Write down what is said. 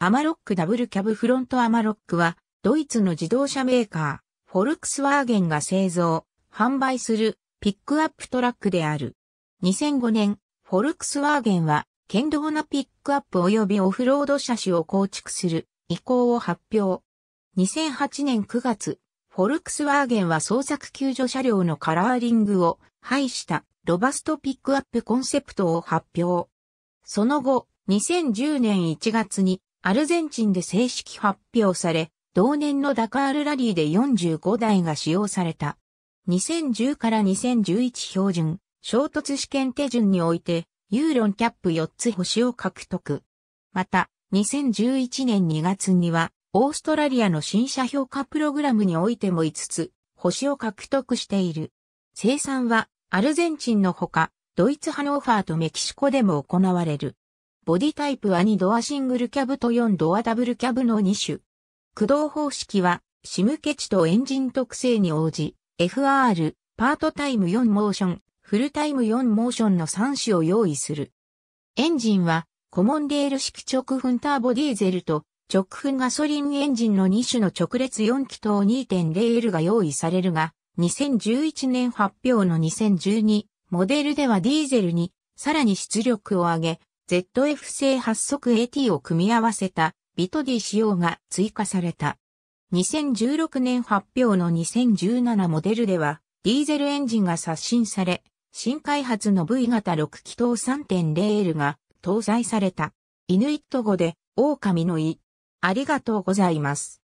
アマロックダブルキャブフロントアマロックは、ドイツの自動車メーカー、フォルクスワーゲンが製造、販売するピックアップトラックである。2005年、フォルクスワーゲンは、堅道なピックアップ及びオフロード車種を構築する意向を発表。2008年9月、フォルクスワーゲンは創作救助車両のカラーリングを廃したロバストピックアップコンセプトを発表。その後、2010年1月にアルゼンチンで正式発表され、同年のダカールラリーで45台が使用された。2010から2011標準、衝突試験手順において、ユーロンキャップ4つ星を獲得。また、2011年2月には、オーストラリアの新車評価プログラムにおいても5つ、星を獲得している。生産は、アルゼンチンのほか、ドイツハノーファーとメキシコでも行われる。ボディタイプは2ドアシングルキャブと4ドアダブルキャブの2種。駆動方式は、シムケチとエンジン特性に応じ、FR、パートタイム4モーション、フルタイム4モーションの3種を用意する。エンジンは、コモンレール式直噴ターボディーゼルと、直噴ガソリンエンジンの2種の直列4気筒 2.0L が用意されるが、2011年発表の2012モデルではディーゼルにさらに出力を上げ、ZF 製発足 AT を組み合わせたビトディ仕様が追加された。2016年発表の2017モデルでは、ディーゼルエンジンが刷新され、新開発の V 型6気筒 3.0L が搭載された。イヌイット語で、狼の意。ありがとうございます。